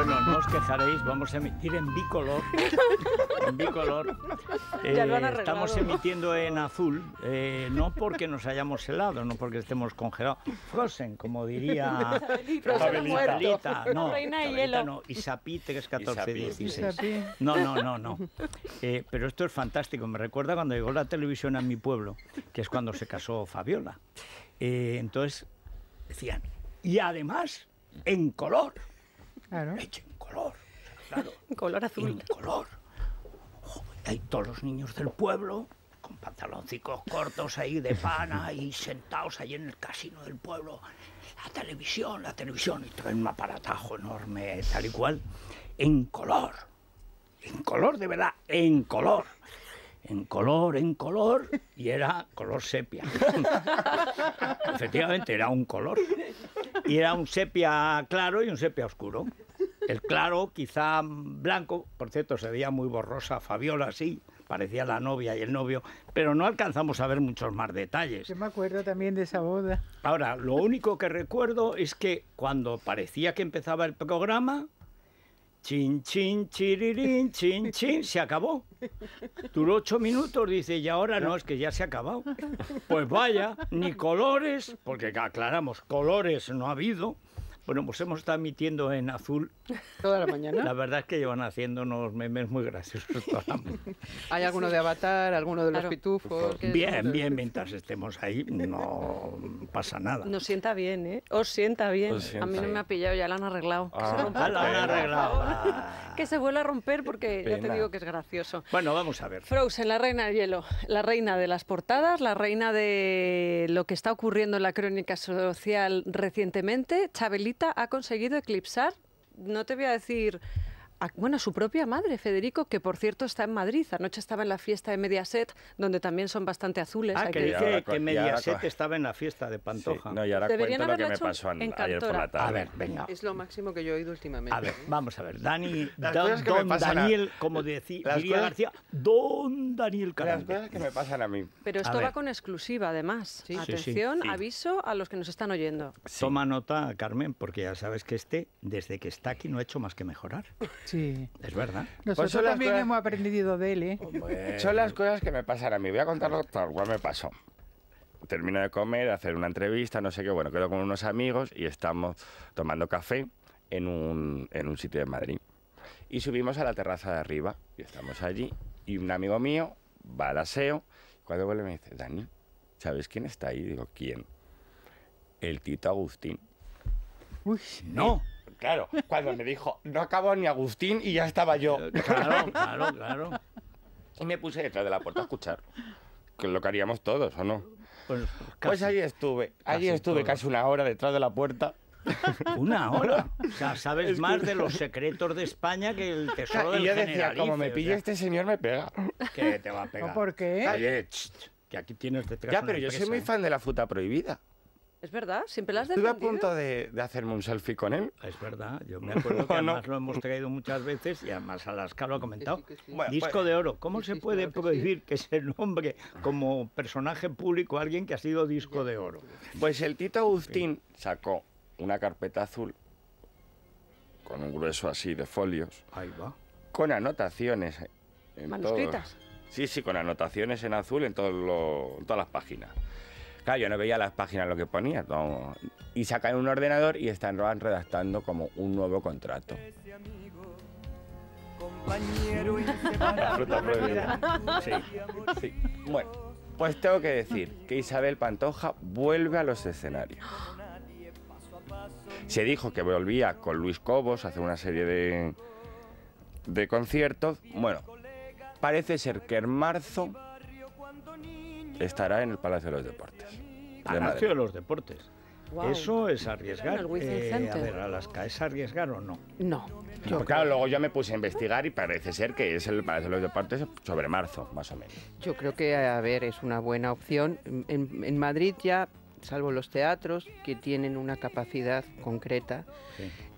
Bueno, no os quejaréis, vamos a emitir en bicolor. En bicolor. Eh, estamos emitiendo en azul, eh, no porque nos hayamos helado, no porque estemos congelados. Frozen, como diría Isabelita. no, Reina que es No, no, no, no. Eh, pero esto es fantástico. Me recuerda cuando llegó la televisión a mi pueblo, que es cuando se casó Fabiola. entonces, decían, y además, en color en color. Claro. en color azul. En color. hay todos los niños del pueblo con pantaloncitos cortos ahí de pana y sentados ahí en el casino del pueblo. La televisión, la televisión, y traen un aparatajo enorme, tal y cual, en color. En color, de verdad, en color en color, en color, y era color sepia. Efectivamente, era un color. Y era un sepia claro y un sepia oscuro. El claro, quizá blanco, por cierto, se veía muy borrosa Fabiola, sí, parecía la novia y el novio, pero no alcanzamos a ver muchos más detalles. Yo me acuerdo también de esa boda. Ahora, lo único que recuerdo es que cuando parecía que empezaba el programa, Chin, chin, chirirín, chin, chin, se acabó. Duró ocho minutos, dice, y ahora no, es que ya se ha acabado. Pues vaya, ni colores, porque aclaramos, colores no ha habido, bueno, pues hemos estado emitiendo en azul. Toda la mañana. La verdad es que llevan haciendo unos memes muy graciosos Hay alguno de Avatar, alguno de los pitufos. Bien, bien, mientras estemos ahí no pasa nada. Nos sienta bien, ¿eh? Os sienta bien. a mí no me ha pillado, ya la han arreglado. Ah, que se ah, la han arreglado. Ah. Que se vuelva a romper porque ya te digo que es gracioso. Bueno, vamos a ver. Frozen, la reina del hielo, la reina de las portadas, la reina de lo que está ocurriendo en la crónica social recientemente. Chabelita ha conseguido eclipsar, no te voy a decir bueno, su propia madre, Federico, que por cierto está en Madrid. Anoche estaba en la fiesta de Mediaset, donde también son bastante azules. Ah, que, dice que Mediaset estaba en la fiesta de Pantoja. no, y ahora Deberían lo que me pasó ayer por la A ver, venga. Es lo máximo que yo he oído últimamente. A ver, ¿eh? vamos a ver. Dani, don, Daniel, como decía García, don Daniel Carante. Las cosas que me pasan a mí. Pero esto va con exclusiva, además. Atención, aviso a los que nos están oyendo. Toma nota, Carmen, porque ya sabes que este, desde que está aquí, no ha hecho más que mejorar. Es verdad. Nosotros pues también hemos aprendido de él, ¿eh? Son las cosas que me pasan a mí. Voy a contarlo tal cual me pasó. Termino de comer, de hacer una entrevista, no sé qué. Bueno, quedo con unos amigos y estamos tomando café en un, en un sitio de Madrid. Y subimos a la terraza de arriba y estamos allí. Y un amigo mío va al aseo. Cuando vuelve me dice, Dani, ¿sabes quién está ahí? Digo, ¿quién? El Tito Agustín. Uy, no. Claro, cuando me dijo, no acabó ni Agustín y ya estaba yo. Eh, claro, claro, claro. Y me puse detrás de la puerta a escuchar. Que lo que haríamos todos, ¿o no? Pues, pues ahí estuve. Ahí estuve casi una hora detrás de la puerta. ¿Una hora? O sea, sabes más de los secretos de España que el tesoro del Y yo decía, como me pilla este señor, me pega. ¿Qué te va a pegar. ¿Por qué? que aquí tienes detrás Ya, pero yo soy muy ¿eh? fan de la fruta prohibida. ¿Es verdad? ¿Siempre las has Estuve a punto de, hacerme un selfie con él. Es verdad, yo me acuerdo que además lo hemos traído muchas veces y además Alaska lo ha comentado. Disco pues- de oro. ¿Cómo se puede prohibir que, sea se nombre como personaje público alguien que ha sido disco de oro? Pues el Tito Agustín sacó una carpeta azul con un grueso así de folios. Ahí va. Con anotaciones. ¿Manuscritas? sí, sí, con anotaciones en azul en, en todas las páginas. Claro, yo no veía las páginas lo que ponía. ...y saca en un ordenador y están redactando como un nuevo contrato. Bueno, pues tengo que decir que Isabel Pantoja vuelve a los escenarios. Se dijo que volvía con Luis Cobos a hacer una serie de, de conciertos. Bueno, parece ser que en marzo estará en el Palacio de los Deportes. Palacio de, los Deportes. Eso es arriesgar. Eh, a ver, ¿es arriesgar o no? No. claro, luego yo me puse a investigar y parece ser que es el Palacio de los Deportes sobre marzo, más o menos. Yo creo que, a ver, es una buena opción. en Madrid ya salvo los teatros que tienen una capacidad concreta.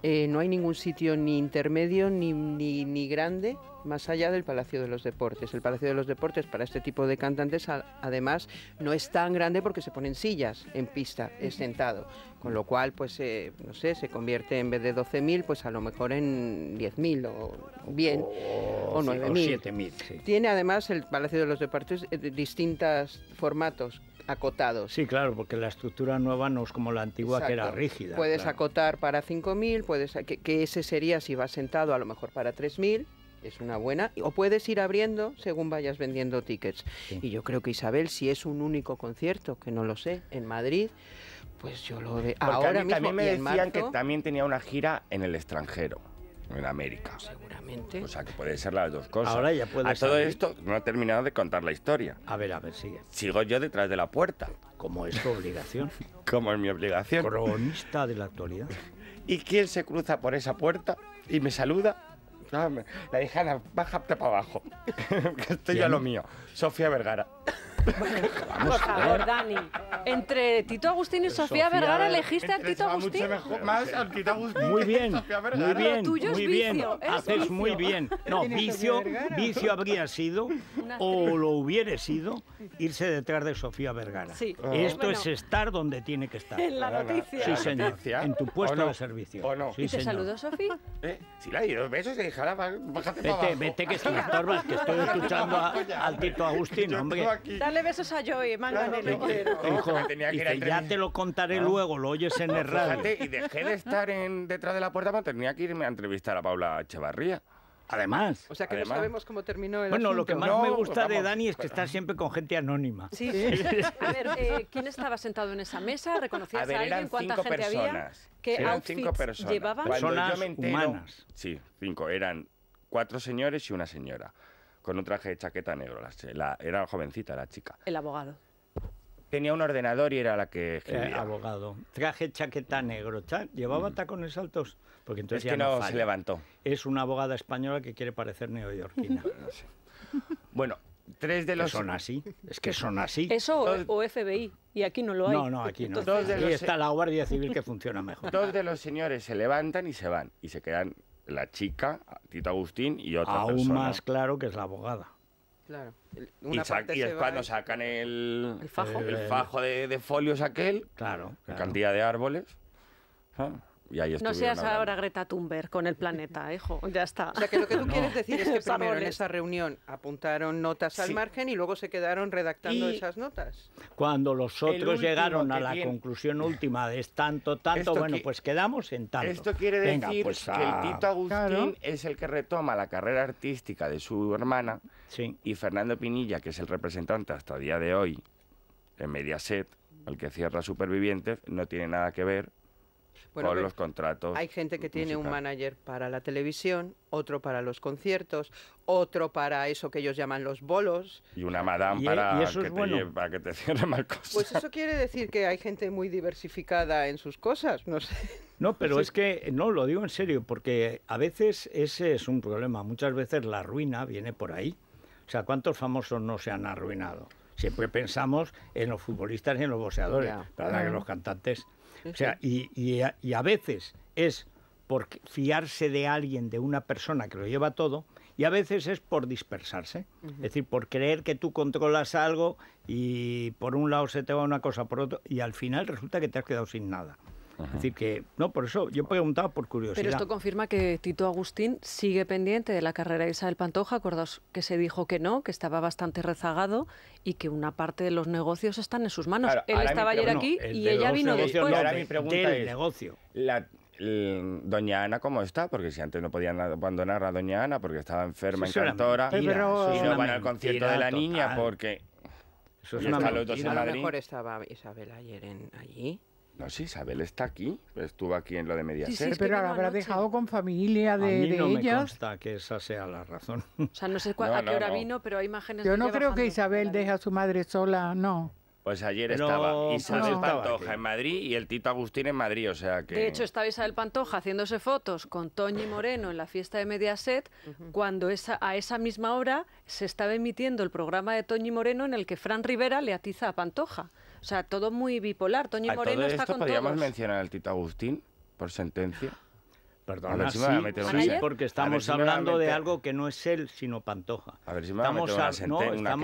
Eh, no hay ningún sitio ni intermedio ni, ni, ni, grande más allá del Palacio de los Deportes. El Palacio de los Deportes para este tipo de cantantes además no es tan grande porque se ponen sillas en pista, es sentado, con lo cual pues eh, no sé, se convierte en vez de 12.000 pues a lo mejor en 10.000 o bien o, o 9.000. Tiene además el Palacio de los Deportes eh, distintos formatos acotados. Sí, claro, porque la estructura nueva no es como la antigua que era rígida. Puedes acotar para 5.000, puedes que, ese sería si vas sentado a lo mejor para 3.000. Es una buena, o puedes ir abriendo según vayas vendiendo tickets. Y yo creo que Isabel, si es un único concierto, que no lo sé, en Madrid, pues yo lo veo. Ahora me decían que también tenía una gira en el extranjero en América. Seguramente. O sea, que puede ser las dos cosas. Ahora ya puede A todo esto no ha terminado de contar la historia. A ver, a ver, sigue. Sigo yo detrás de la puerta. Como es tu obligación. Como es mi obligación. Cronista de la actualidad. ¿Y quién se cruza por esa puerta y me saluda? La hija baja para abajo. que estoy a lo mío. Sofía Vergara. por favor, Dani. Entre Tito Agustín y Sofía, Vergara elegiste al Tito Agustín. Muy bien. Muy bien. Tuyo muy bien. Vicio, Haces muy bien. No, vicio, vicio habría sido o lo hubiera sido irse detrás de Sofía Vergara. Sí. Ah. Esto es estar donde tiene que estar. En la noticia. Sí, señor. En tu puesto de servicio. ¿Y te saludó Sofía? ¿Eh? Sí, la ido ido. besos y bájate vete, para abajo. Vete, que estoy que estoy escuchando a, al Tito Agustín, hombre. Le besos a Joey, ya te lo contaré luego, lo oyes en el radio. y dejé de estar detrás de la puerta tenía que irme a entrevistar a Paula Echevarría. Además. O sea que no sabemos cómo terminó el Bueno, lo que más me gusta pues de Dani es que está siempre con gente anónima. Sí. sí. a ver, eh, ¿quién estaba sentado en esa mesa? ¿Reconocías a, alguien? ¿Cuánta gente personas. había? ¿Qué eran cinco personas. llevaban? personas humanas. Sí, cinco. Eran cuatro señores y una señora con un traje de chaqueta negro. La, era jovencita, la chica. El abogado. Tenía un ordenador y era la que eh, abogado. Traje chaqueta negro. ¿Llevaba mm. tacones altos? Porque entonces es que no, se levantó. Es una abogada española que quiere parecer neoyorquina. Bueno, tres de los... son así, es que son así. Eso o FBI, y aquí no lo hay. No, no, aquí no. está la Guardia Civil que funciona mejor. Dos de los señores se levantan y se van, y se quedan la chica, Tito Agustín y otra Aún más claro que es la abogada. Claro. y, cuando sacan el, fajo, de, folios aquel, claro, la cantidad de árboles no seas ahora Greta Thunberg con el planeta, hijo, ya está. O sea, que lo que tú quieres decir es que primero en esa reunión apuntaron notas al margen y luego se quedaron redactando esas notas. Cuando los otros llegaron a la conclusión última de es tanto, tanto, bueno, pues quedamos en tal. Esto quiere decir pues que el Tito Agustín es el que retoma la carrera artística de su hermana y Fernando Pinilla, que es el representante hasta día de hoy en Mediaset, el que cierra Supervivientes, no tiene nada que ver los contratos. Hay gente que tiene un manager para la televisión, otro para los conciertos, otro para eso que ellos llaman los bolos. Y una madame para, que te cierre mal cosas. Pues eso quiere decir que hay gente muy diversificada en sus cosas, no sé. No, pero es que, no, lo digo en serio, porque a veces ese es un problema. Muchas veces la ruina viene por ahí. O sea, ¿cuántos famosos no se han arruinado? Siempre pensamos en los futbolistas y en los boxeadores, para que mm. los cantantes o sea, y, y, a, veces es por fiarse de alguien, de una persona que lo lleva todo, y a veces es por dispersarse, es decir, por creer que tú controlas algo y por un lado se te va una cosa, por otro, y al final resulta que te has quedado sin nada. Es decir, que no, por eso yo preguntaba por curiosidad. Pero esto confirma que Tito Agustín sigue pendiente de la carrera de Isabel Pantoja. Acordaos que se dijo que no, que estaba bastante rezagado y que una parte de los negocios están en sus manos. Él estaba ayer aquí y ella vino después. negocio. La, Doña Ana cómo está, porque si antes no podían abandonar a Doña Ana porque estaba enferma en Cantora y no van al concierto de la niña porque... Eso es una a, a lo mejor estaba Isabel ayer en, allí no, sí, Isabel está aquí. Estuvo aquí en lo de Mediaset. pero la habrá dejado con familia de, a mí no me consta que esa sea la razón. O sea, no sé a qué hora vino, pero hay imágenes. Yo no creo que Isabel deje a su madre sola, no. Pues ayer estaba Isabel Pantoja en Madrid y el Tito Agustín en Madrid, o sea que... De hecho, estaba Isabel Pantoja haciéndose fotos con Toñi Moreno en la fiesta de Mediaset, cuando esa, a esa misma hora se estaba emitiendo el programa de Toñi Moreno en el que Fran Rivera le atiza a Pantoja. O sea, todo muy bipolar. Toño Moreno está podríamos mencionar al Tito Agustín por sentencia. Perdón, si sí, porque estamos hablando de algo que no es él, sino Pantoja. A ver si me estamos a una sentencia,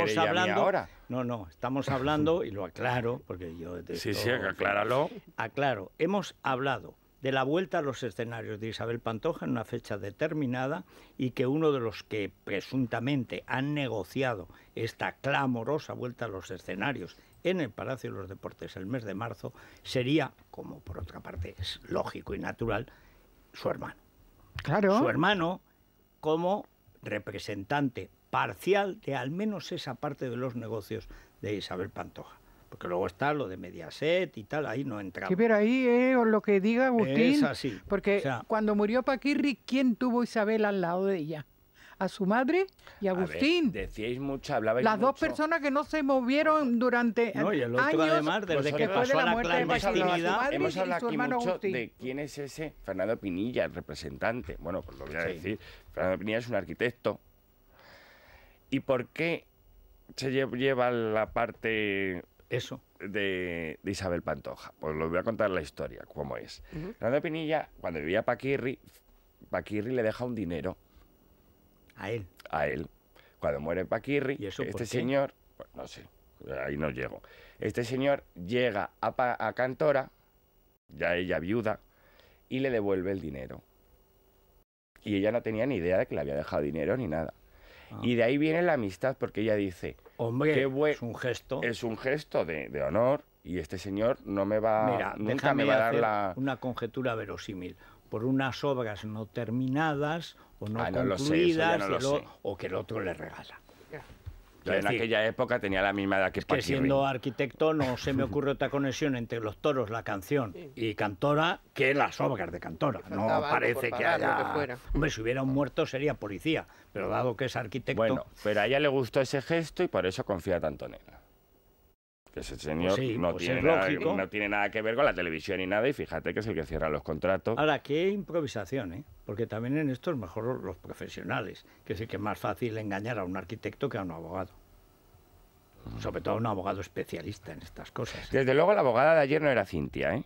no, ahora. No, no, estamos hablando y lo aclaro porque yo Sí, sí, acláralo. Aclaro, hemos hablado de la vuelta a los escenarios de Isabel Pantoja en una fecha determinada y que uno de los que presuntamente han negociado esta clamorosa vuelta a los escenarios en el Palacio de los Deportes el mes de marzo sería, como por otra parte es lógico y natural, su hermano. Claro. Su hermano como representante parcial de al menos esa parte de los negocios de Isabel Pantoja. Porque luego está lo de Mediaset y tal, ahí no entramos. Sí, pero ahí es eh, lo que diga Agustín. así. Porque cuando murió Paquirri, ¿quién tuvo Isabel al lado de ella? a su madre y a Agustín. decíais mucho, hablabais Las dos personas que no se movieron durante no, y el años además, desde que pasó de la, muerte de Hemos hablado mucho de quién es ese Fernando Pinilla, el representante. Bueno, pues lo voy a decir. Fernando Pinilla es un arquitecto. ¿Y por qué se lleva la parte eso de, Isabel Pantoja? Pues lo voy a contar la historia, cómo es. Fernando Pinilla, cuando vivía Paquirri, Paquirri le deja un dinero a él. A él. Cuando muere Paquirri, este señor, pues, no sé, ahí no llego. Este señor llega a, Cantora, ya ella viuda, y le devuelve el dinero. Y ella no tenía ni idea de que le había dejado dinero ni nada. Ah. Y de ahí viene la amistad, porque ella dice: Hombre, es un gesto. Es un gesto de, honor, y este señor no me va. Mira, nunca me va a dar la. Una conjetura verosímil por unas obras no terminadas o no ah, concluidas o que el otro le regala. en aquella época tenía la misma edad que Que siendo arquitecto no se me ocurre otra conexión entre los toros, la canción y Cantora que las obras de Cantora. No parece que haya... Hombre, si hubiera un muerto sería policía, pero dado que es arquitecto... Bueno, pero a ella le gustó ese gesto y por eso confía tanto en él ese pues señor pues no, tiene nada, que ver con la televisión y nada, y fíjate que es el que cierra los contratos. Ahora, qué improvisación, ¿eh? porque también en esto es mejor los profesionales, que el que es más fácil engañar a un arquitecto que a un abogado. Mm. Sobre todo a un abogado especialista en estas cosas. ¿eh? Desde luego la abogada de ayer no era Cintia, ¿eh?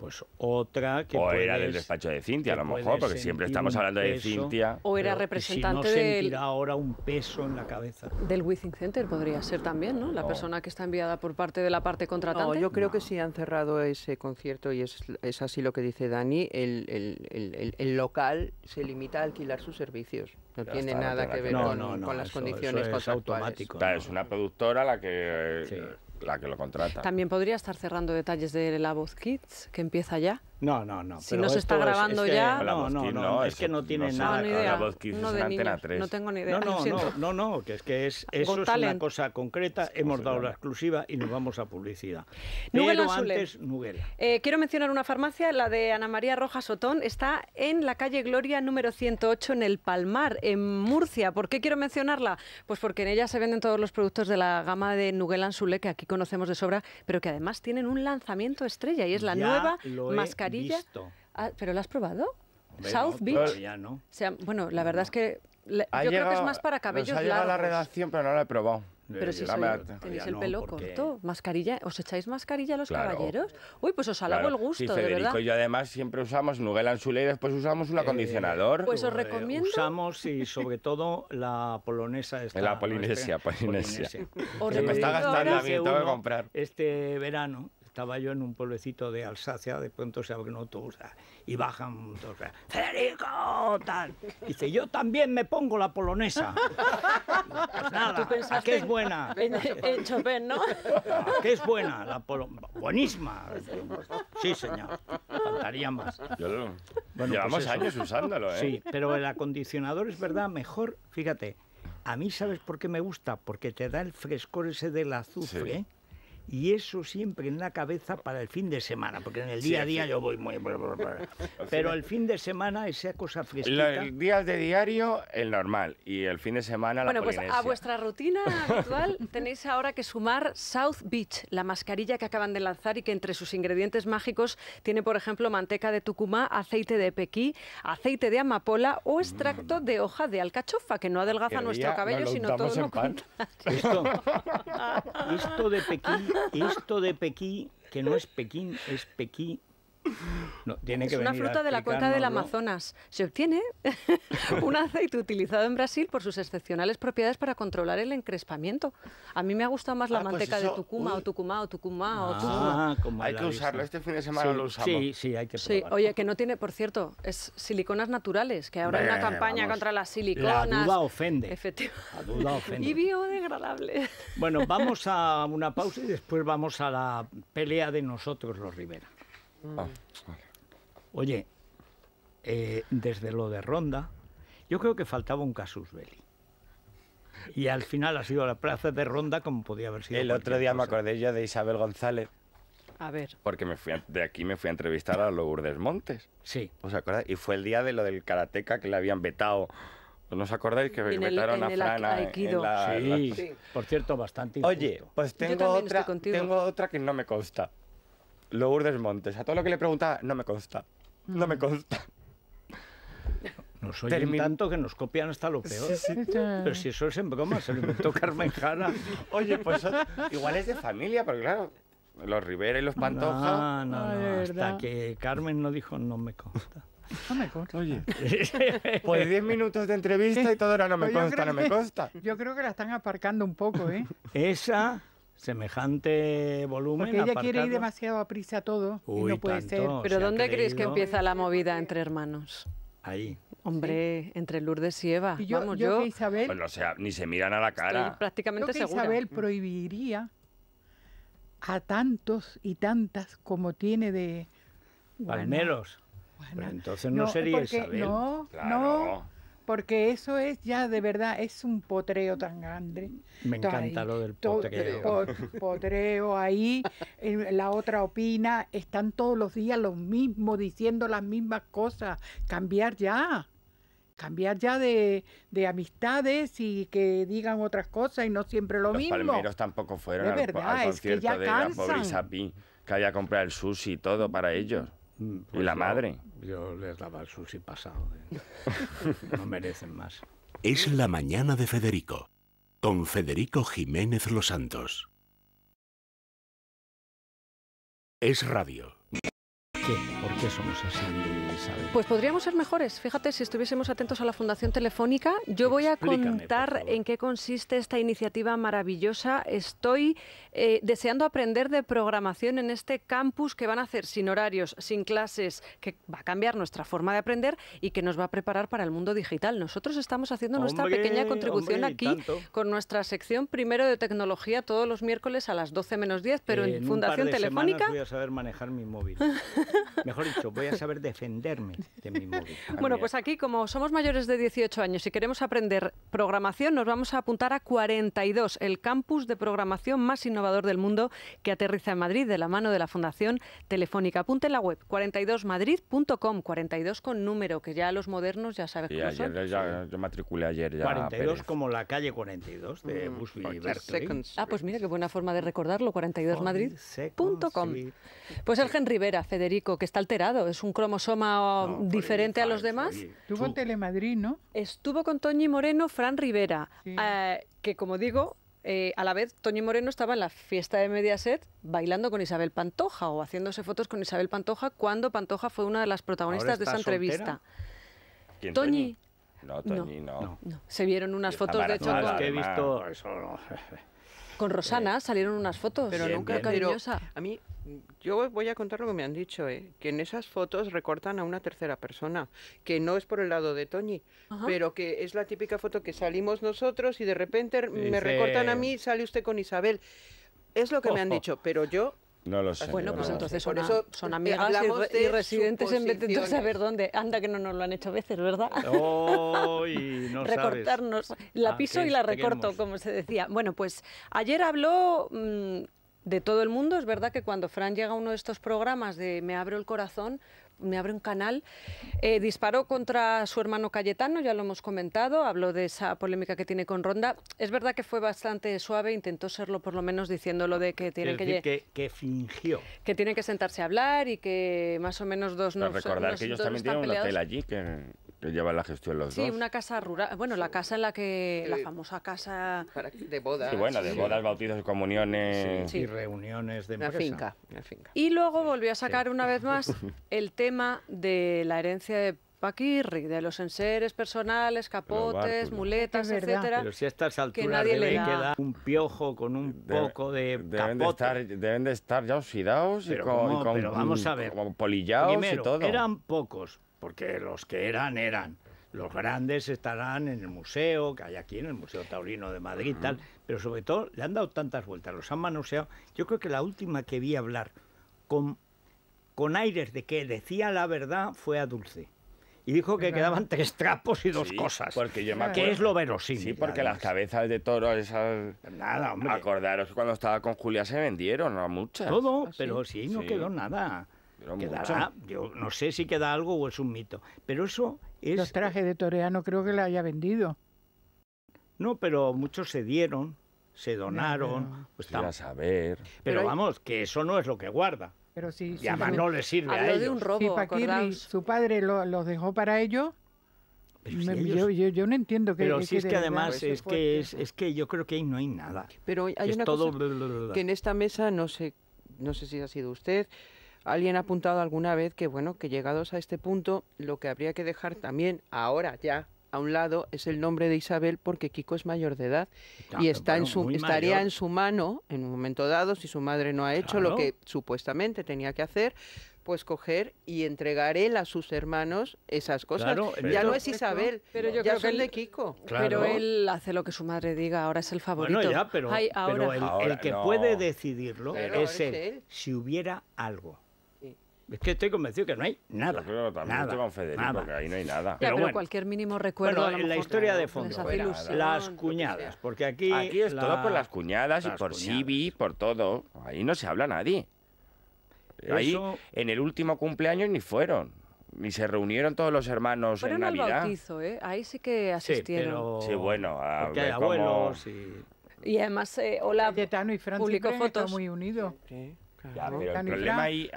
pues otra que o era del despacho de Cintia a lo mejor porque siempre estamos hablando de Cintia o era representante si no del sentirá ahora un peso en la cabeza del Within Center podría ser también no la oh. persona que está enviada por parte de la parte contratante no yo creo que si han cerrado ese concierto y es, así lo que dice Dani el, local se limita a alquilar sus servicios no tiene nada que ver con, las condiciones eso es automático, es una productora la que la que lo contrata. También podría estar cerrando detalles de la voz Kids, que empieza ya. No, no, no. Si pero no se está grabando ya. no, no, no, es que no tiene nada. No tengo ni idea. No, no, no, no, que es que es, eso es una cosa concreta. Hemos dado la exclusiva y nos vamos a publicidad. Nugela eh, quiero mencionar una farmacia, la de Ana María Rojas Otón. Está en la calle Gloria número 108 en El Palmar, en Murcia. ¿Por qué quiero mencionarla? Pues porque en ella se venden todos los productos de la gama de Nuguel Anzulé, que aquí conocemos de sobra, pero que además tienen un lanzamiento estrella y es la nueva mascarilla Ah, ¿Pero la has probado? South Beach. bueno, la verdad es que yo creo que es más para cabellos ha largos. a la redacción, pero no la he probado. Pero si tenéis el pelo corto, mascarilla, ¿os echáis mascarilla los caballeros? Uy, pues os alabo el gusto, Federico de verdad. y yo además siempre usamos Nugel Anzuley, y después usamos un eh, acondicionador. pues os recomiendo... Usamos y sobre todo la polonesa esta. La polinesia, polinesia. polinesia. Eh, me está gastando, a tengo que comprar. Este verano estaba yo en un pueblecito de Alsacia, de pronto se abren un autobús y bajan todos. ¡Federico! Tal. Dice, yo también me pongo la polonesa. Pues nada, ¿a qué es buena? En, Chopin, ¿no? ¿A qué es buena? La Buenísima. Sí, señor. Faltaría más. Llevamos pues años usándolo, ¿eh? Sí, pero el acondicionador es verdad mejor, fíjate, a mí, ¿sabes por qué me gusta? Porque te da el frescor ese del azufre y eso siempre en la cabeza para el fin de semana, porque en el día a día yo voy muy... Pero el fin de semana esa cosa fresquita... Los días de diario, el normal, y el fin de semana la Bueno, pues a vuestra rutina habitual tenéis ahora que sumar South Beach, la mascarilla que acaban de lanzar y que entre sus ingredientes mágicos tiene, por ejemplo, manteca de Tucumá... aceite de pequí, aceite de amapola o mm. extracto de hoja de alcachofa, que no adelgaza nuestro cabello, sino todo... Lo esto, esto de pequí esto de Pekín, que no es Pekín, es Pekín no, tiene es una fruta de la cuenca del Amazonas. Se obtiene un aceite utilizado en Brasil por sus excepcionales propiedades para controlar el encrespamiento. A mí me ha gustado más la ah, pues manteca de Tucuma o tucuma o Tucumá o ah, hay que usarlo este fin de semana lo usamos. Sí, sí, hay que probarlo oye, que no tiene, por cierto, es siliconas naturales, que ahora hay una campaña contra las siliconas. La duda ofende. Efectivamente. Y biodegradable. Bueno, vamos a una pausa y después vamos a la pelea de nosotros los Rivera. Mm. Oye, eh, desde lo de Ronda, yo creo que faltaba un casus belli. Y al final ha sido la plaza de Ronda como podía haber sido. El otro día me acordé yo de Isabel González. A ver. Porque me fui de aquí me fui a entrevistar a Lourdes Montes. Sí. ¿Os acordáis? Y fue el día de lo del karateca que le habían vetado. ¿No os acordáis que vetaron a sí. Por cierto, bastante Oye, pues tengo tengo otra que no me consta. Lourdes Montes. A todo lo que le preguntaba, no me consta. No me mm. consta. Nos oyen tanto que nos copian hasta lo peor. Pero si eso es en broma, se lo inventó Carmen Jara. Oye, pues igual es de familia, porque claro, los Rivera y los Pantoja. No, no, no hasta que Carmen no dijo no me consta. No me consta. Oye, pues 10 minutos de entrevista y todo era no me pues consta, no me consta. Yo creo que la están aparcando un poco, ¿eh? Esa semejante volumen. Porque ella quiere ir demasiado a prisa a todo Uy, no puede ser. Pero ¿dónde creéis que empieza la movida entre hermanos? Ahí. Hombre, entre Lourdes y Eva. yo, Vamos, yo, que Isabel. Pues sea, ni se miran a la cara. prácticamente Isabel prohibiría a tantos y tantas como tiene de. Bueno, Bueno, Pero entonces no, sería Isabel. No, claro. no porque eso es ya de verdad, es un potreo tan grande. Me encanta lo del potreo. potreo ahí, eh, la otra opina, están todos los días los mismos, diciendo las mismas cosas, cambiar ya cambiar ya de, amistades y que digan otras cosas y no siempre lo mismo. Los palmeros tampoco fueron al, verdad, que ya de la pobre que había comprado el sushi y todo para ellos. Mm, y la pues madre. Yo les daba el sushi pasado. ¿eh? no merecen más. Es la mañana de Federico, con Federico Jiménez Los Santos. Es radio. ¿Por qué somos así, Pues podríamos ser mejores. Fíjate, si estuviésemos atentos a la Fundación Telefónica, yo voy a contar en qué consiste esta iniciativa maravillosa. Estoy eh, deseando aprender de programación en este campus que van a hacer sin horarios, sin clases, que va a cambiar nuestra forma de aprender y que nos va a preparar para el mundo digital. Nosotros estamos haciendo nuestra pequeña contribución aquí con nuestra sección primero de tecnología todos los miércoles a las 12 menos 10, pero eh, en, Fundación Telefónica... voy a saber manejar mi móvil. Mejor dicho, voy a saber defenderme de mi móvil. Bueno, pues aquí, como somos mayores de 18 años y queremos aprender programación, nos vamos a apuntar a 42, el campus de programación más innovador del mundo que aterriza en Madrid de la mano de la Fundación Telefónica. Apunte en la web 42madrid.com, 42 con número, que ya los modernos ya saben cómo son. Yo, matriculé ayer 42 como la calle 42 de mm, Busby Ah, pues mira qué buena forma de recordarlo, 42madrid.com. Pues gen Rivera, Federico que está alterado, es un cromosoma um, diferente a los demás. Estuvo en Telemadrid, ¿no? Estuvo con Toñi Moreno, Fran Rivera, eh, que como digo, eh, a la vez Toñi Moreno estaba en la fiesta de Mediaset bailando con Isabel Pantoja o haciéndose fotos con Isabel Pantoja cuando Pantoja fue una de las protagonistas de esa entrevista. ¿Quién, Toñi? No, Toñi no, Se vieron unas fotos, de hecho, con... Rosana eh, salieron unas fotos, pero nunca cariñosa. a mí yo voy a contar lo que me han dicho, ¿eh? que en esas fotos recortan a una tercera persona, que no es por el lado de Toñi, pero que es la típica foto que salimos nosotros y de repente me recortan a mí y sale usted con Isabel. Es lo que me han dicho, pero yo no lo sé. Bueno, pues entonces son, eso son amigas y, residentes en vez saber dónde. Anda que no nos lo han hecho veces, ¿verdad? Recortarnos. La ah, piso y la recorto, como se decía. Bueno, pues ayer habló mm, de todo el mundo. Es verdad que cuando Fran llega a uno de estos programas de Me abro el corazón, me abre un canal, eh, disparó contra su hermano Cayetano, ya lo hemos comentado, habló de esa polémica que tiene con Ronda. Es verdad que fue bastante suave, intentó serlo por lo menos diciéndolo de que tiene que, que, que, fingió. Que tiene que sentarse a hablar y que más o menos dos no recordar que ellos también tienen allí que que lleva la gestión los sí, dos. Sí, una casa rural. Bueno, la casa en la que. La famosa casa. de bodas. Sí, bueno, de bodas, bautizos, comuniones. y reuniones de empresa. La finca, Y luego volvió a sacar una vez más el tema de la herencia de paquirri, de los enseres personales, capotes, muletas, etcétera. Pero si a estas alturas un piojo con un poco de deben capote. De estar, deben de estar ya oxidados y con, pero vamos a ver. Como polillados y todo. eran pocos porque los que eran, eran. Los grandes estarán en el museo, que hay aquí, en el Museo Taurino de Madrid, y tal, pero sobre todo le han dado tantas vueltas, los han manoseado. Yo creo que la última que vi hablar con, con aires de que decía la verdad fue a Dulce y dijo que quedaban tres trapos y dos cosas. Porque yo me acuerdo. Que es lo verosímil. Sí, porque las cabezas de toro esas. Nada, hombre. Acordaros que cuando estaba con Julia se vendieron, no muchas. Todo, ah, pero sí, no quedó nada. Quedará, yo no sé si queda algo o es un mito, pero eso es... Los trajes de Toreano creo que la haya vendido. No, pero muchos se dieron, se donaron. vamos pues a saber. Pero, vamos, que eso no es lo que guarda. Pero sí, y además no le sirve a ellos. de un robo, su padre lo, los dejó para ello, yo, no entiendo que... Pero si es que, además es que, pues es, es, que yo creo que ahí no hay nada. Pero hay una cosa que en esta mesa, no sé, no sé si ha sido usted, Alguien ha apuntado alguna vez que, bueno, que llegados a este punto, lo que habría que dejar también ahora ya a un lado es el nombre de Isabel porque Kiko es mayor de edad y está en su, estaría en su mano en un momento dado si su madre no ha hecho lo que supuestamente tenía que hacer pues coger y entregar él a sus hermanos esas cosas. ya no es Isabel, pero yo ya es de Kiko. Pero él hace lo que su madre diga, ahora es el favorito. pero, el, que puede decidirlo es él, si hubiera algo. Es que estoy convencido que no hay nada. Yo también nada, estoy con Federico, nada. que ahí no hay nada. pero, bueno, cualquier mínimo recuerdo. en la historia de fondo, las cuñadas. Porque aquí. Aquí es todo por las cuñadas y por Sibi, por todo. Ahí no se habla nadie. Ahí, en el último cumpleaños ni fueron. ni se reunieron todos los hermanos en Navidad. Al bautizo, ¿eh? Ahí sí que asistieron. Sí, pero... sí bueno. A porque hay abuelos y... y... además, eh, hola, Cayetano y Francisco publicó fotos. muy unidos. Sí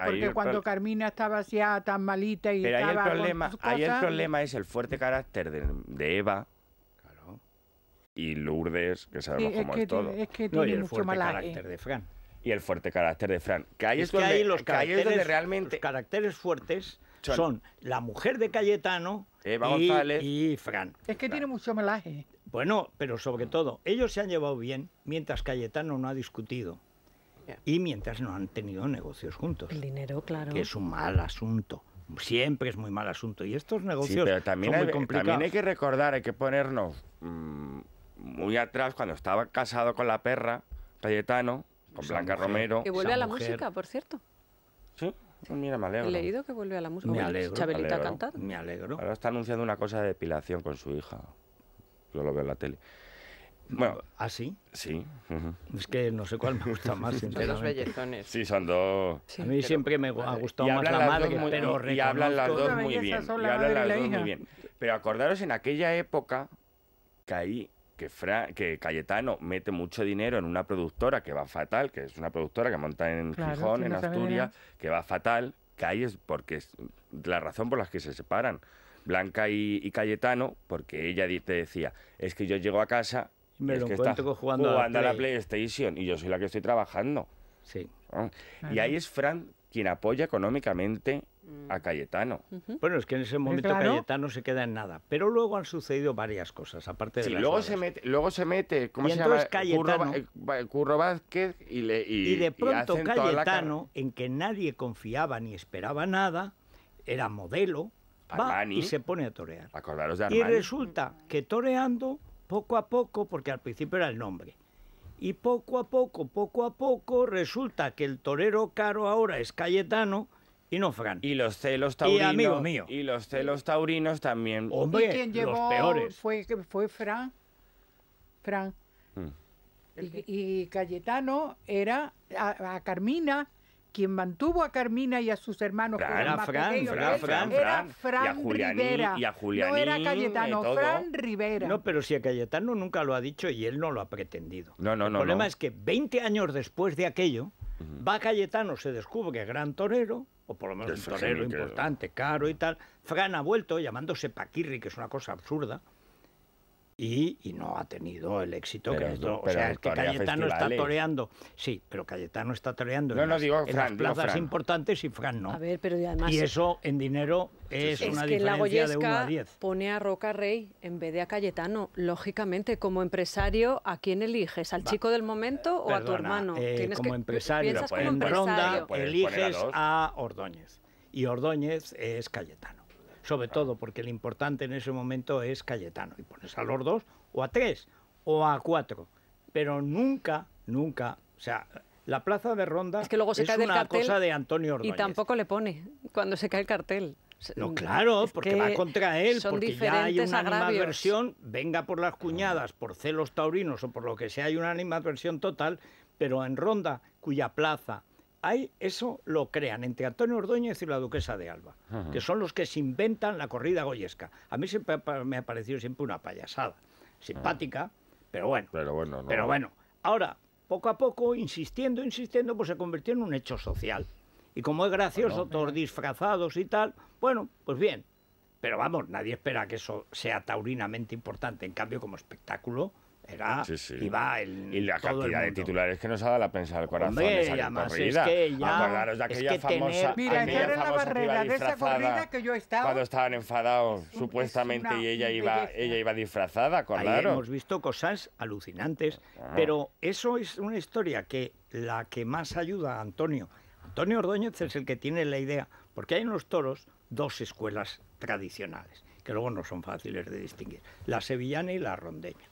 porque cuando Carmina estaba así ah, tan malita y estaba ahí el problema, problema es el fuerte carácter de, Eva y Lourdes, que sabemos cómo es, todo. Es tiene fuerte carácter de Fran. Y el fuerte carácter de Fran. Que ahí ahí los caracteres, realmente... caracteres fuertes son, la mujer de Cayetano y, Fran. Es que tiene mucho malaje. Bueno, pero sobre todo, ellos se han llevado bien mientras Cayetano no ha discutido y mientras no han tenido negocios juntos. El dinero, claro. Que es un mal asunto. Siempre es muy mal asunto. Y estos negocios también hay, muy complicados. También hay que recordar, hay que ponernos mm, muy atrás cuando estaba casado con la perra, Cayetano, con Blanca Romero. Que vuelve a la música, por cierto. Sí. Pues mira, me alegro. He leído que vuelve a la música. Me alegro. Chabelita Me alegro. Ahora está anunciando una cosa de depilación con su hija. Yo lo veo en la tele. Bueno, ¿Ah, sí? Sí. Es que no sé cuál me gusta más, Entre Son los Sí, son dos. a mí siempre me ha gustado más la madre, pero Y, y hablan las dos muy bien. Y hablan las dos muy bien. Pero acordaros, en aquella época que, ahí, que Cayetano mete mucho dinero en una productora que va fatal, que es una productora que monta en Gijón, en Asturias, que va fatal, ahí es porque es la razón por la que se separan. Blanca y, y Cayetano, porque ella te decía, es que yo llego a casa me lo encuentro jugando, a, la PlayStation y yo soy la que estoy trabajando. Sí. Ah. Y ahí es Fran quien apoya económicamente a mm. Cayetano. Bueno, es que en ese momento Cayetano se queda en nada. Pero luego han sucedido varias cosas, aparte de sí, luego se mete, luego se mete, y entonces Cayetano, eh, Curro, Vázquez y le y, de pronto Cayetano, en que nadie confiaba ni esperaba nada, era modelo, va y se pone a torear. Acordaros de Y resulta que toreando poco a poco, porque al principio era el nombre. Y poco a poco, poco a poco, resulta que el torero caro ahora es Cayetano y no Fran. Y los celos taurinos. mío. Y los celos taurinos también. Hombre, quién llevó, los peores. Fue, fue Fran. Fran. Mm. Y, Cayetano era a Carmina quien mantuvo a Carmina y a sus hermanos era Fran, Fran, era Fran, a Rivera. Y a no era Cayetano, eh, Fran Rivera. No, pero si a Cayetano nunca lo ha dicho y él no lo ha pretendido. No, no, no. El problema es que 20 años después de aquello, va Cayetano, se descubre gran torero, o por lo menos un torero importante, caro y tal. Fran ha vuelto llamándose Paquirri, que es una cosa absurda y, no ha tenido el éxito que esto. O sea, es que Cayetano está toreando. Sí, pero Cayetano está toreando en, las, plazas importantes y Fran no. A ver, pero además. Y eso en dinero es, una que diferencia la de 1 a 10. Pone a Roca Rey en vez de a Cayetano. Lógicamente, como empresario, ¿a quién eliges? ¿Al chico del momento o a tu hermano? Eh, Tienes como, que, empresario, pues, como en empresario, ronda eliges a, a Ordóñez. Y Ordóñez es Cayetano sobre todo porque lo importante en ese momento es Cayetano, y pones a los dos, o a tres, o a cuatro, pero nunca, nunca, o sea, la plaza de Ronda es, que luego se cae una cosa de Antonio Ordóñez. Y tampoco le pone cuando se cae el cartel. No, claro, porque va contra él, porque ya hay una animadversión, venga por las cuñadas, por celos taurinos o por lo que sea, hay una animadversión total, pero en Ronda, cuya plaza Ahí eso lo crean entre Antonio Ordóñez y la duquesa de Alba, que son los que se inventan la corrida goyesca. A mí siempre me ha parecido siempre una payasada, simpática, ah. pero bueno. Pero bueno, pero bueno. Ahora, poco a poco, insistiendo, insistiendo, pues se convirtió en un hecho social. Y como es gracioso, todos disfrazados y tal, bueno, pues bien. Pero vamos, nadie espera que eso sea taurinamente importante. En cambio, como espectáculo, era, y la cantidad de titulares que nos ha dado la prensa del corazón. que de aquella la Cuando estaban enfadados, supuestamente, y ella iba, ella iba disfrazada, acordaros. hemos visto cosas alucinantes, ah. pero eso es una historia que la que más ayuda a Antonio. Antonio Ordóñez es el que tiene la idea, porque hay en los toros dos escuelas tradicionales, que luego no son fáciles de distinguir: la sevillana y la rondeña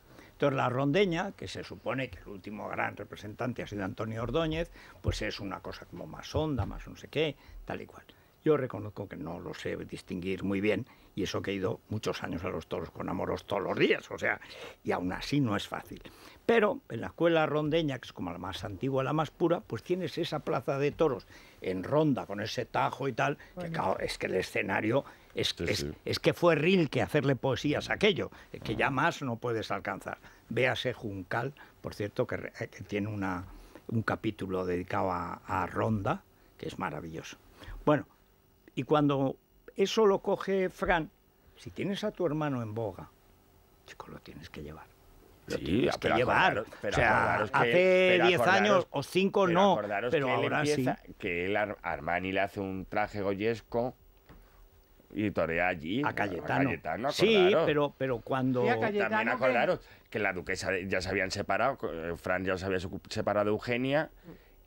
la rondeña, que se supone que el último gran representante ha sido Antonio Ordóñez, pues es una cosa como más honda, más no sé qué, tal y cual. Yo reconozco que no lo sé distinguir muy bien y eso que he ido muchos años a los toros con amoros todos los días, o sea, y aún así no es fácil. Pero en la escuela rondeña, que es como la más antigua, la más pura, pues tienes esa plaza de toros en ronda con ese tajo y tal, que claro, es que el escenario es, que fue Ril que hacerle poesías a aquello, que ya ah. más no puedes alcanzar. Véase Juncal, por cierto, que, eh, tiene una, un capítulo dedicado a, Ronda, que es maravilloso. Bueno, y cuando eso lo coge Fran, si tienes a tu hermano en boga, chico, lo tienes que llevar. Lo sí, tienes que llevar. o sea, hace 10 años o cinco, no, pero que ahora empieza, Que él, Armani le hace un traje goyesco y torea allí. A Cayetano. sí, pero, pero cuando... También acordaros que... la duquesa ya se habían separado, eh, Fran ya se había separado de Eugenia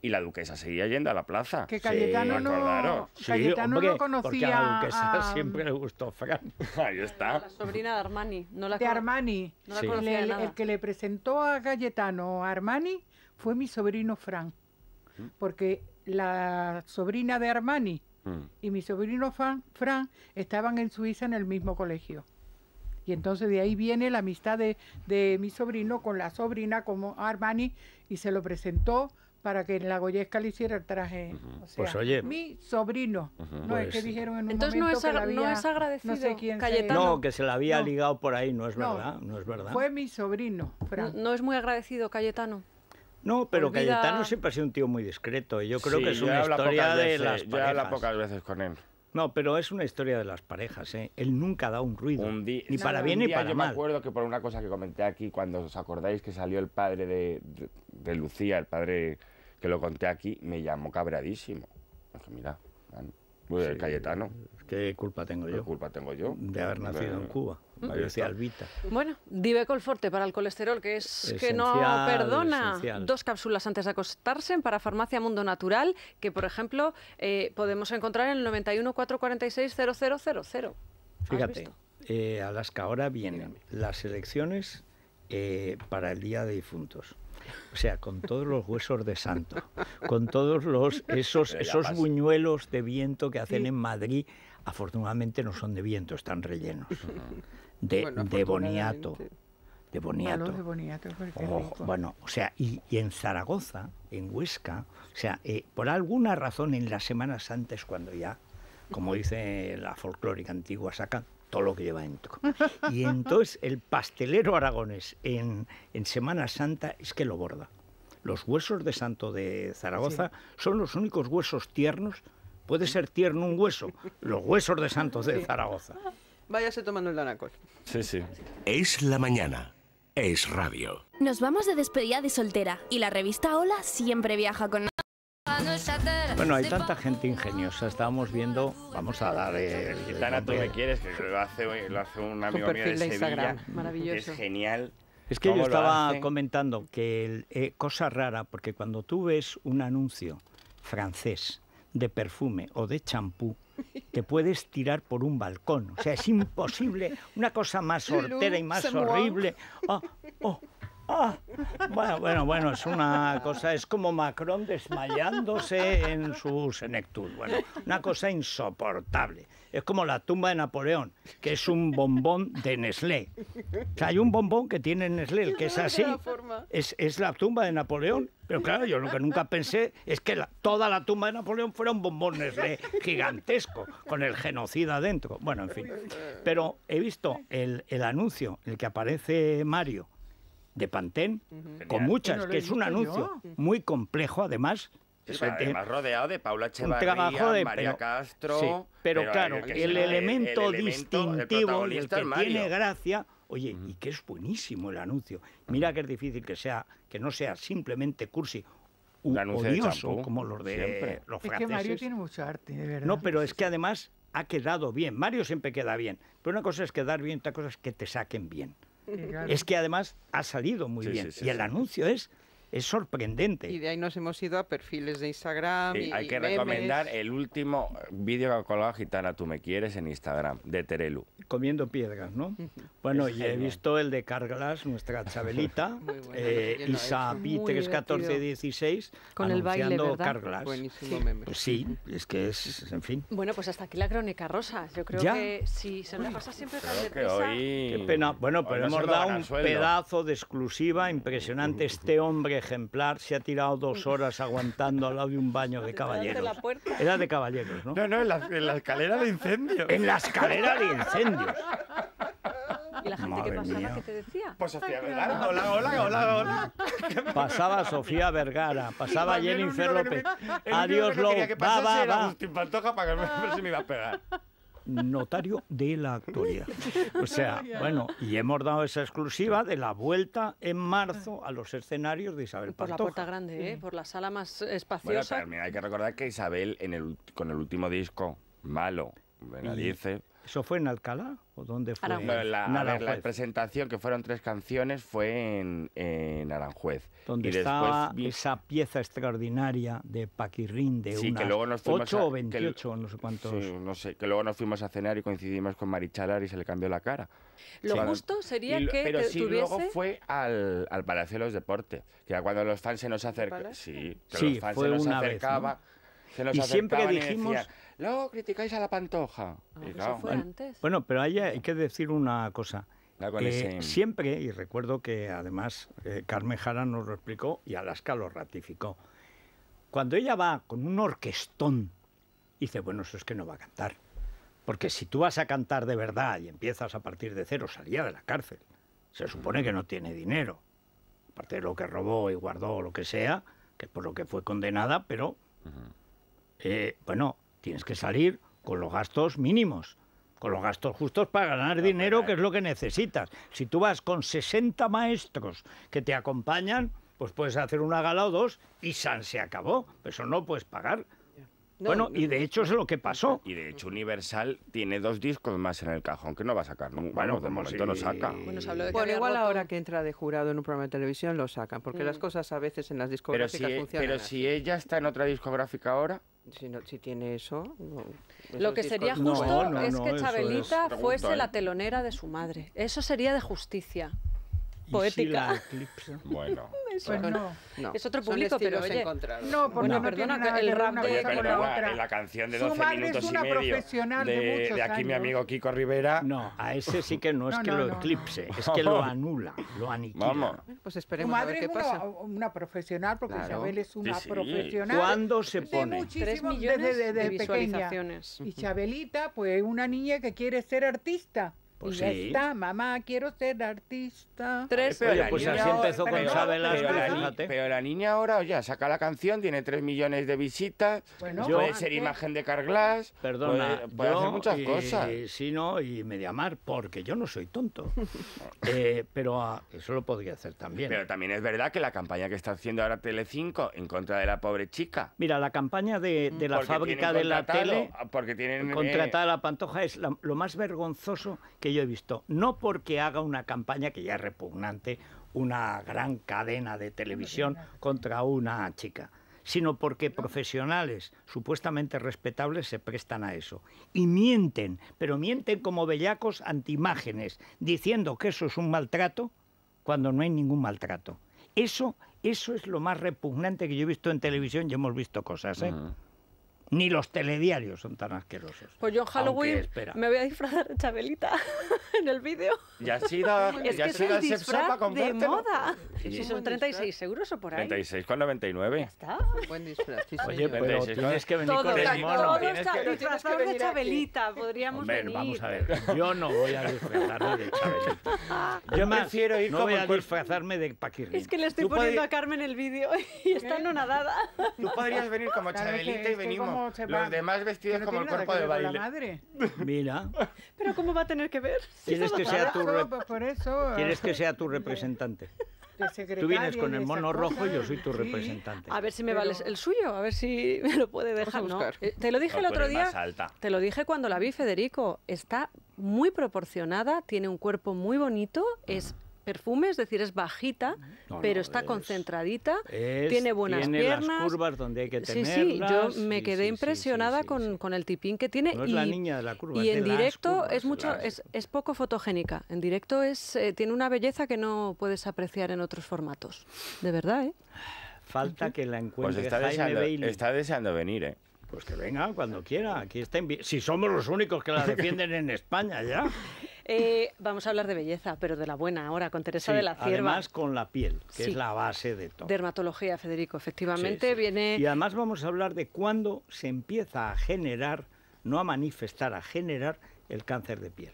y la duquesa seguía yendo a la plaza. Que Cayetano no, Cayetano no conocía a la duquesa siempre le gustó Fran. Ahí está. La sobrina de Armani. No la de Armani. No la conocía El que le presentó a Cayetano a Armani fue mi sobrino Fran. ¿Mm? Porque la sobrina de Armani y mi sobrino Fran, Fran estaban en Suiza en el mismo colegio. Y entonces de ahí viene la amistad de, mi sobrino con la sobrina como Armani y se lo presentó para que en la Goyesca le hiciera el traje. o sea, pues Mi sobrino. que pues Entonces no, no es agradecido. Cayetano. No, que se la había ligado por ahí, no es verdad. Fue mi sobrino. Fran. no es muy agradecido, Cayetano. No, pero Cayetano siempre ha sido un tío muy discreto. Y yo creo que es una historia de las parejas. Yo pocas veces con él. No, pero es una historia de las parejas. ¿eh? Él nunca da un ruido, ni para bien ni para mal. Yo me acuerdo que por una cosa que comenté aquí, cuando os acordáis que salió el padre de, Lucía, el padre que lo conté aquí, me llamó cabradísimo. Dije, mira, Cayetano. ¿Qué culpa tengo yo? ¿Qué culpa tengo yo? De haber nacido en Cuba. Bueno, Bueno, Divecolforte para el colesterol, que es que no perdona. Dos cápsulas antes de acostarse para Farmacia Mundo Natural, que por ejemplo eh, podemos encontrar en el 91 446 a Fíjate, eh, Alaska, ahora vienen las elecciones eh, para el Día de Difuntos. O sea, con todos los huesos de santo, con todos los esos, esos buñuelos de viento que hacen en Madrid, afortunadamente no son de viento, están rellenos de, de Boniato. De Boniato. bueno, o sea, y, en Zaragoza, en Huesca, o sea, eh, por alguna razón en las semanas es cuando ya, como dice la folclórica antigua, sacan todo lo que lleva dentro. Y entonces el pastelero aragonés en, en Semana Santa es que lo borda. Los huesos de santo de Zaragoza son los únicos huesos tiernos. Puede ser tierno un hueso, los huesos de santo de Zaragoza váyase tomando el Danacol. Sí, sí. Es la mañana. Es radio. Nos vamos de despedida de soltera y la revista Hola siempre viaja con bueno, hay tanta gente ingeniosa. Estábamos viendo, vamos a dar el. tú me quieres, que lo hace, lo hace un amigo mío de, Instagram. Es genial. Es que yo estaba comentando que, eh, cosa rara, porque cuando tú ves un anuncio francés de perfume o de champú, te puedes tirar por un balcón. O sea, es imposible. Una cosa más hortera y más horrible. Ah, oh, ah. Bueno, bueno, bueno, es una cosa, es como Macron desmayándose en su senectud. Bueno, una cosa insoportable es como la tumba de Napoleón, que es un bombón de Nestlé. O sea, hay un bombón que tiene Nestlé, el que es así, es, la tumba de Napoleón. Pero claro, yo lo que nunca pensé es que toda la tumba de Napoleón fuera un bombón Nestlé gigantesco, con el genocida dentro. Bueno, en fin. Pero he visto el, anuncio, el que aparece Mario, de Pantén, con muchas, que es un anuncio muy complejo además, Sí, rodeado de Paula Echevarría, María Castro... pero, claro, el, elemento distintivo, el, que tiene gracia... Oye, y que es buenísimo el anuncio. Mira que es difícil que sea que no sea simplemente cursi un odioso como los de Siempre. los franceses. Es que Mario tiene mucha arte, de verdad. No, pero es que además ha quedado bien. Mario siempre queda bien. Pero una cosa es quedar bien, otra cosa es que te saquen bien. Es que además ha salido muy bien. y el anuncio es es sorprendente. Y de ahí nos hemos ido a perfiles de Instagram. y, hay que recomendar el último vídeo que ha colgado Gitana Tú Me Quieres en Instagram, de Terelu. Comiendo piedras, ¿no? bueno, he visto el de Carglass, nuestra Chabelita, bueno, eh, Isa Pi 31416, con el baile, Carglass. Buenísimo sí. Meme. sí, es que es, en fin. Bueno, pues hasta aquí la crónica rosa. Yo creo que si se nos pasa siempre tan deprisa. Qué pena. Bueno, pero hemos dado un pedazo de exclusiva impresionante. Este hombre ejemplar se ha tirado dos horas aguantando al lado de un baño de caballeros. Era de caballeros, ¿no? No, no, en la, escalera de incendios. En la escalera de incendios. ¿Y la gente que pasaba qué te decía? Pues Sofía Vergara, hola, hola, hola, hola. Pasaba Sofía Vergara, pasaba Jennifer López. Adiós, López. Va, va, va. para notario de la actualidad. O sea, bueno, y hemos dado esa exclusiva de la vuelta en marzo a los escenarios de Isabel Pantoja. Por la puerta grande, ¿eh? por la sala más espaciosa. Bueno, hay que recordar que Isabel con el último disco, Malo, mm. dice... ¿Eso fue en Alcalá o dónde fue? La, presentación, que fueron tres canciones, fue en, Aranjuez. Donde estaba esa pieza extraordinaria de Paquirrín de sí, 8 o 28, no sé cuántos. Sí, que luego nos fuimos a cenar y coincidimos con Marichalar y se le cambió la cara. Lo justo sería que Pero sí, luego fue al, Palacio de los Deportes, que era cuando los fans se nos acercaban. Sí, los fans fue se nos y siempre dijimos... Luego criticáis a la pantoja. Ah, bueno, pero hay que decir una cosa. siempre, y recuerdo que además eh, Carmen Jara nos lo explicó y Alaska lo ratificó. Cuando ella va con un orquestón, dice, bueno, eso es que no va a cantar. Porque si tú vas a cantar de verdad y empiezas a partir de cero, salía de la cárcel. Se supone que no tiene dinero. Aparte de lo que robó y guardó o lo que sea, que por lo que fue condenada, pero eh, bueno, tienes que salir con los gastos mínimos, con los gastos justos para ganar dinero, eh. que es lo que necesitas. Si tú vas con 60 maestros que te acompañan, pues puedes hacer una gala o dos y San se acabó. Eso no puedes pagar bueno, y de hecho es lo que pasó. Y de hecho Universal tiene dos discos más en el cajón que no va a sacar nunca. Bueno, de momento no saca. Bueno, igual ahora que entra de jurado en un programa de televisión lo sacan, porque mm. las cosas a veces en las discográficas pero si, e- funcionan. Pero si ella está en otra discográfica ahora... Si, si tiene eso... Lo que sería justo es que Chabelita fuese ¿eh? la telonera de su madre. Eso sería de justicia. poética. bueno... Pues es otro público, pero oye. No, no, no perdona, el rap de otra. la canción de 12 minutos y medio de, aquí mi amigo Kiko Rivera. No, a ese sí que no es que lo eclipse, es que lo anula, lo aniquila. Vamos. Pues esperemos a qué pasa. una profesional, porque Isabel es una profesional. ¿Cuándo se pone? Tres millones de, de, visualizaciones. Y Chabelita, pues una niña que quiere ser artista. Pues y ya está, mamá, quiero ser artista. Tres pues pero pues así empezó con Sabela. Pero, la niña ahora, ya saca la canción, tiene tres millones de visitas, puede ser imagen de Carglass, Perdona, puede, hacer muchas cosas. Sí, no, y Mediamar, porque yo no soy tonto. Eh, pero ah, eso lo podría hacer también. Pero también es verdad que la campaña que está haciendo ahora Telecinco en contra de la pobre chica. Mira, la campaña de, mm. la fábrica de la tele, porque tienen eh, contratada la Pantoja es lo más vergonzoso que yo he visto. No porque haga una campaña que ya es repugnante, una gran cadena de televisión contra una chica, sino porque profesionales supuestamente respetables se prestan a eso. Y mienten, pero mienten como bellacos antimágenes, diciendo que eso es un maltrato cuando no hay ningún maltrato. Eso, eso es lo más repugnante que yo he visto en televisión y hemos visto cosas. ¿eh? ni los telediarios son tan asquerosos. Pues yo en Halloween me voy a disfrazar de Chabelita en el vídeo. Ya ha sido es ya que el disfraz de moda. Sí. son 36 euros o por ahí. 36,99. Ya está. Buen disfraz. Oye, pero es tienes que venir con el mono. Todos disfrazados de Chabelita, podríamos venir. vamos a ver, yo no voy a disfrazarme de Chabelita. Yo prefiero ir como a disfrazarme de Paquirri. Es que le estoy poniendo a Carmen el vídeo y está ¿Eh? anonadada. Tú podrías venir como Chabelita y venimos. Los demás vestidos como el cuerpo de baile. Mira, Pero ¿cómo va a tener que ver? que tu quieres que eh. sea tu representante. Tú vienes con el mono rojo, y yo soy tu representante. A ver si me vales vale el suyo, a ver si me lo puede dejar. Eh, te lo dije el otro día. Te lo dije cuando la vi, Federico. Está muy proporcionada, tiene un cuerpo muy bonito, es perfume, es decir, es bajita, pero está concentradita, tiene buenas piernas. Las curvas donde hay que Sí, sí, yo me quedé impresionada con, el tipín que tiene. y, la niña de la curva, y en directo es mucho, es, es, poco fotogénica. En directo es eh, tiene una belleza que no puedes apreciar en otros formatos. De verdad, ¿eh? Falta que la encuentre pues está deseando, Está deseando venir, ¿eh? Pues que venga cuando quiera. Aquí está si somos los únicos que la defienden en España ya. Eh, vamos a hablar de belleza, pero de la buena ahora, con Teresa de la Cierva. Además, con la piel, que es la base de todo. Dermatología, Federico, efectivamente viene. Y además, vamos a hablar de cuándo se empieza a generar, no a manifestar, a generar el cáncer de piel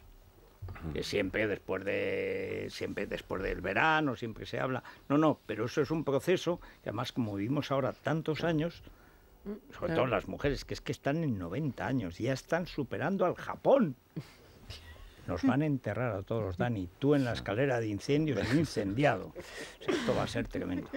que siempre después de siempre después del verano siempre se habla no no pero eso es un proceso que además como vivimos ahora tantos años sobre mm, todo las mujeres que es que están en 90 años ya están superando al Japón nos van a enterrar a todos, Dani. Tú en la escalera de incendios, un incendiado. Esto va a ser tremendo.